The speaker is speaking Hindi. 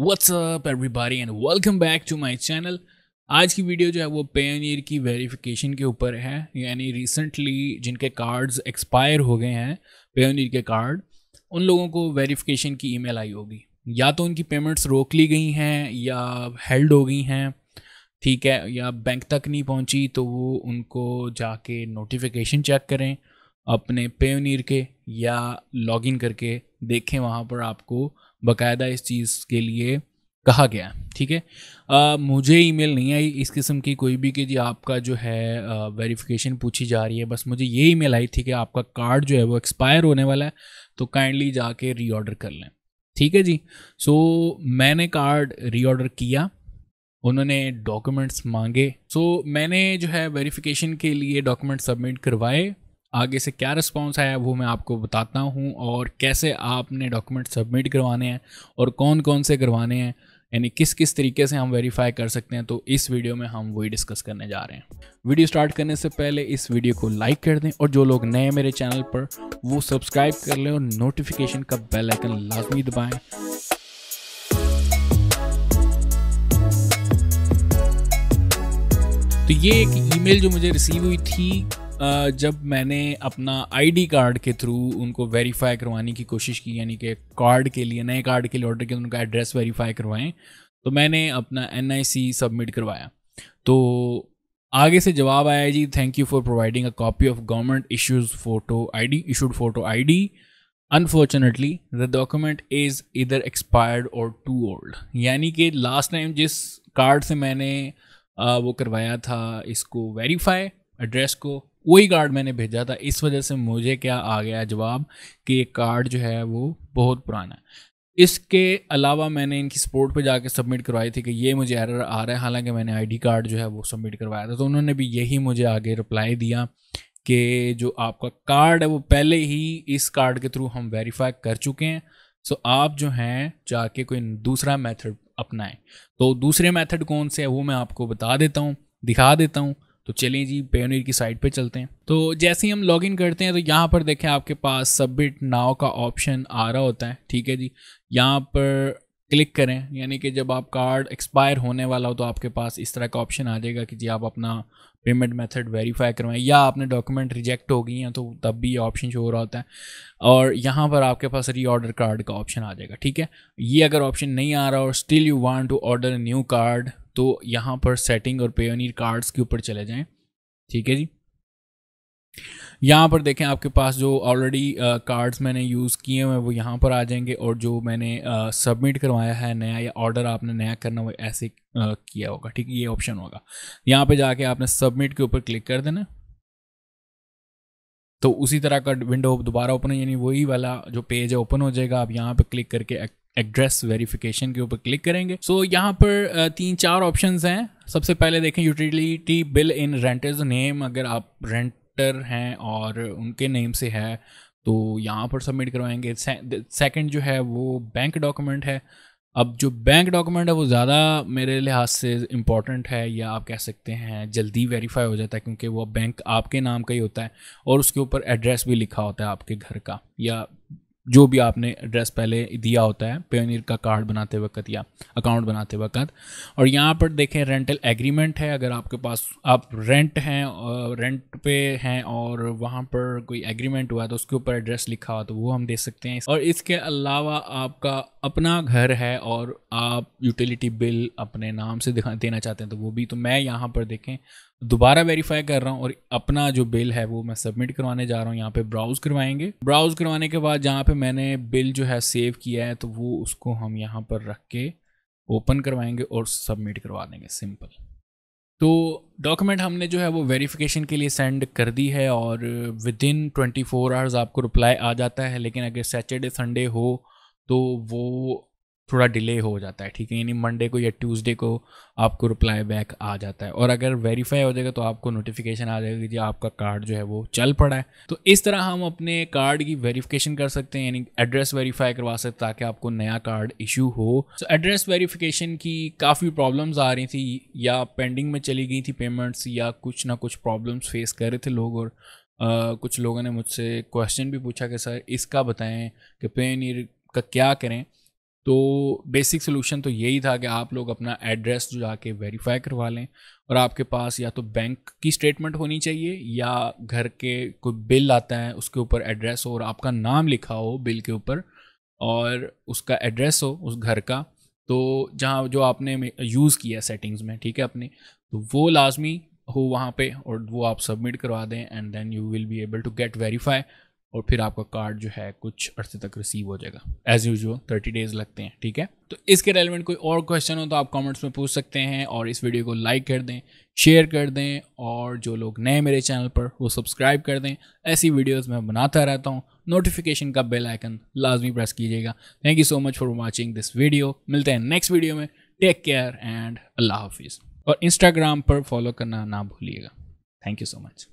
WhatsApp everybody and welcome back to my channel आज की वीडियो जो है वो पेनियर की वेरिफिकेशन के ऊपर है यानी रिसेंटली जिनके कार्ड्स एक्सपायर हो गए हैं पेनियर के कार्ड उन लोगों को वेरिफिकेशन की ईमेल आई होगी या तो उनकी पेमेंट्स रोक ली गई हैं या हेल्ड हो गई हैं ठीक है या बैंक तक नहीं पहुंची तो वो उनको जाके नोटिफिकेशन चेक करें अपने पेनियर के या लॉगिन करके देखें वहाँ पर आपको बकायदा इस चीज़ के लिए कहा गया है ठीक है आ, मुझे ईमेल नहीं आई इस किस्म की कोई भी कि जी आपका जो है वेरिफिकेशन पूछी जा रही है बस मुझे ये ईमेल आई थी कि आपका कार्ड जो है वो एक्सपायर होने वाला है तो काइंडली जाके रीऑर्डर कर लें ठीक है जी सो मैंने कार्ड रीऑर्डर किया उन्होंने डॉक्यूमेंट्स मांगे सो मैंने जो है वेरिफिकेशन के लिए डॉक्यूमेंट सबमिट करवाए आगे से क्या रिस्पॉन्स आया वो मैं आपको बताता हूँ और कैसे आपने डॉक्यूमेंट सबमिट करवाने हैं और कौन कौन से करवाने हैं यानी किस किस तरीके से हम वेरीफाई कर सकते हैं तो इस वीडियो में हम वही डिस्कस करने जा रहे हैं वीडियो स्टार्ट करने से पहले इस वीडियो को लाइक कर दें और जो लोग नए मेरे चैनल पर वो सब्सक्राइब कर लें और नोटिफिकेशन का बेल आइकन लाजमी दबाएं तो ये एक ईमेल जो मुझे रिसीव हुई थी जब मैंने अपना आईडी कार्ड के थ्रू उनको वेरीफाई करवाने की कोशिश की यानी कि कार्ड के लिए नए कार्ड के लिए ऑर्डर किया उनका एड्रेस वेरीफाई करवाएं तो मैंने अपना एन सबमिट करवाया तो आगे से जवाब आया जी thank you for providing a copy of government issues photo ID issued photo ID unfortunately the document is either expired or too old यानी कि लास्ट टाइम जिस कार्ड से मैंने आ, वो करवाया था इसको वेरीफाई एड्रेस को वही कार्ड मैंने भेजा था इस वजह से मुझे क्या आ गया जवाब कि ये कार्ड जो है वो बहुत पुराना है इसके अलावा मैंने इनकी सपोर्ट पे जाके सबमिट करवाई थी कि ये मुझे एरर आ रहा है हालांकि मैंने आईडी कार्ड जो है वो सबमिट करवाया था तो उन्होंने भी यही मुझे आगे रिप्लाई दिया कि जो आपका कार्ड है वो पहले ही इस कार्ड के थ्रू हम वेरीफाई कर चुके हैं सो आप जो हैं जाके कोई दूसरा मेथड अपनाएं तो दूसरे मेथड कौन से है वो मैं आपको बता देता हूँ दिखा देता हूँ तो चलिए जी पेयोनियर की साइट पे चलते हैं तो जैसे ही हम लॉग इन करते हैं तो यहाँ पर देखें आपके पास सबमिट नाव का ऑप्शन आ रहा होता है ठीक है जी यहाँ पर क्लिक करें यानी कि जब आप कार्ड एक्सपायर होने वाला हो तो आपके पास इस तरह का ऑप्शन आ जाएगा कि जी आप अपना पेमेंट मेथड वेरीफाई करवाएं या आपने डॉक्यूमेंट रिजेक्ट हो गई हैं तो तब भी ये ऑप्शन शो हो रहा होता है और यहाँ पर आपके पास री ऑर्डर कार्ड का ऑप्शन आ जाएगा ठीक है ये अगर ऑप्शन नहीं आ रहा और still you want to order new card तो यहाँ पर सेटिंग और पेयोनियर कार्ड्स के ऊपर चले जाएं ठीक है जी यहाँ पर देखें आपके पास जो ऑलरेडी कार्ड्स मैंने यूज़ किए हैं वो यहाँ पर आ जाएंगे और जो मैंने सबमिट करवाया है नया या ऑर्डर आपने नया करना वो ऐसे uh, किया होगा ठीक है ये ऑप्शन होगा यहाँ पे जाके आपने सबमिट के ऊपर क्लिक कर देना तो उसी तरह का विंडो दोबारा ओपन हो यानी वही वाला जो पेज है ओपन हो जाएगा आप यहाँ पर क्लिक करके एड्रेस वेरिफिकेशन के ऊपर क्लिक करेंगे सो so, यहाँ पर तीन चार ऑप्शन हैं सबसे पहले देखें utility bill in renter's name अगर आप रेंटर हैं और उनके नेम से है तो यहाँ पर सबमिट करवाएंगे सेकंड जो है वो बैंक डॉक्यूमेंट है अब जो बैंक डॉक्यूमेंट है वो ज़्यादा मेरे लिहाज से इम्पॉर्टेंट है या आप कह सकते हैं जल्दी वेरीफाई हो जाता है क्योंकि वो बैंक आपके नाम का ही होता है और उसके ऊपर एड्रेस भी लिखा होता है आपके घर का या जो भी आपने एड्रेस पहले दिया होता है पेनीर का कार्ड बनाते वक्त या अकाउंट बनाते वक्त और यहाँ पर देखें रेंटल एग्रीमेंट है अगर आपके पास आप रेंट हैं रेंट पे हैं और वहाँ पर कोई एग्रीमेंट हुआ तो उसके ऊपर एड्रेस लिखा हुआ तो वो हम दे सकते हैं और इसके अलावा आपका अपना घर है और आप यूटिलिटी बिल अपने नाम से दिखा देना चाहते हैं तो वो भी तो मैं यहाँ पर देखें दोबारा वेरीफाई कर रहा हूँ और अपना जो बिल है वो मैं सबमिट करवाने जा रहा हूँ यहाँ पे ब्राउज़ करवाएंगे ब्राउज़ करवाने के बाद जहाँ पे मैंने बिल जो है सेव किया है तो वो उसको हम यहाँ पर रख के ओपन करवाएंगे और सबमिट करवा देंगे सिंपल तो डॉक्यूमेंट हमने जो है वो वेरीफिकेशन के लिए सेंड कर दी है और within twenty four hours आपको रिप्लाई आ जाता है लेकिन अगर सैटरडे संडे हो तो वो थोड़ा डिले हो जाता है ठीक है यानी मंडे को या ट्यूसडे को आपको रिप्लाई बैक आ जाता है और अगर वेरीफाई हो जाएगा तो आपको नोटिफिकेशन आ जाएगा कि आपका कार्ड जो है वो चल पड़ा है तो इस तरह हम अपने कार्ड की वेरीफ़िकेशन कर सकते हैं यानी एड्रेस वेरीफाई करवा सकते ताकि आपको नया कार्ड इशू हो तो एड्रेस वेरीफिकेशन की काफ़ी प्रॉब्लम्स आ रही थी या पेंडिंग में चली गई थी पेमेंट्स या कुछ ना कुछ प्रॉब्लम्स फेस कर रहे थे लोग और Uh, कुछ लोगों ने मुझसे क्वेश्चन भी पूछा कि सर इसका बताएं कि पे का क्या करें तो बेसिक सोल्यूशन तो यही था कि आप लोग अपना एड्रेस जो जाके वेरीफाई करवा लें और आपके पास या तो बैंक की स्टेटमेंट होनी चाहिए या घर के कोई बिल आता है उसके ऊपर एड्रेस हो और आपका नाम लिखा हो बिल के ऊपर और उसका एड्रेस हो उस घर का तो जहाँ जो आपने यूज़ किया है सेटिंग्स में ठीक है अपने तो वो लाजमी हो वहाँ पे और वो आप सबमिट करवा दें and then you will be able to get verify और फिर आपका कार्ड जो है कुछ अर्से तक रिसीव हो जाएगा एज यूजल थर्टी डेज लगते हैं ठीक है तो इसके रेलिवेंट कोई और क्वेश्चन हो तो आप कमेंट्स में पूछ सकते हैं और इस वीडियो को लाइक कर दें शेयर कर दें और जो लोग नए मेरे चैनल पर वो सब्सक्राइब कर दें ऐसी वीडियोज़ मैं बनाता रहता हूँ नोटिफिकेशन का बेल आइकन लाजमी प्रेस कीजिएगा thank you so much for watching this video मिलते हैं नेक्स्ट वीडियो में टेक केयर एंड अल्लाह हाफिज़ और इंस्टाग्राम पर फॉलो करना ना भूलिएगा थैंक यू सो मच